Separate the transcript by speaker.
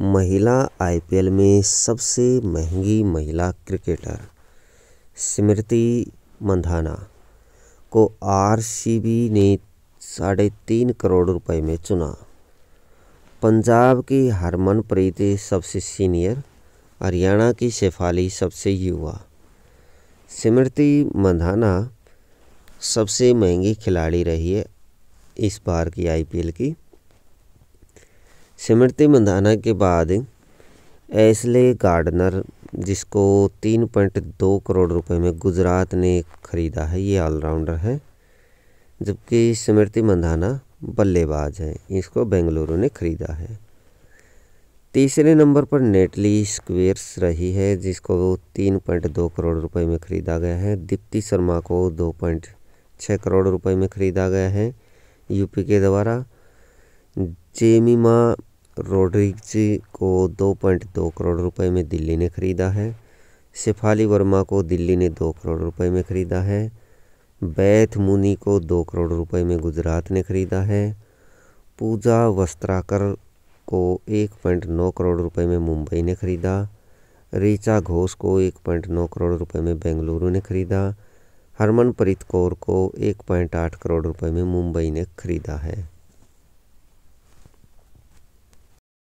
Speaker 1: महिला आईपीएल में सबसे महंगी महिला क्रिकेटर स्मृति मंधाना को आरसीबी ने साढ़े तीन करोड़ रुपए में चुना पंजाब की हरमनप्रीत सबसे सीनियर हरियाणा की शेफाली सबसे युवा स्मृति मंधाना सबसे महंगी खिलाड़ी रही है इस बार की आईपीएल की स्मृति मंधाना के बाद एसले गार्डनर जिसको तीन पॉइंट दो करोड़ रुपए में गुजरात ने खरीदा है ये ऑलराउंडर है जबकि स्मृति मंदाना बल्लेबाज है इसको बेंगलुरु ने खरीदा है तीसरे नंबर पर नेटली स्क्वेयर्स रही है जिसको तीन पॉइंट दो करोड़ रुपए में ख़रीदा गया है दीप्ति शर्मा को दो पॉइंट छः करोड़ रुपए में ख़रीदा गया है यूपी के द्वारा जेमिमा रोड्रिग्ज को 2.2 करोड़ रुपए में दिल्ली ने खरीदा है शिफाली वर्मा को दिल्ली ने 2 करोड़ रुपए में खरीदा है बैथ मुनी को 2 करोड़ रुपए में गुजरात ने खरीदा है पूजा वस्त्राकर को 1.9 करोड़ रुपए में मुंबई ने खरीदा रीचा घोष को 1.9 करोड़ रुपए में बेंगलुरु ने खरीदा हरमनप्रीत कौर को 1.8 करोड़ रुपए में मुंबई ने खरीदा है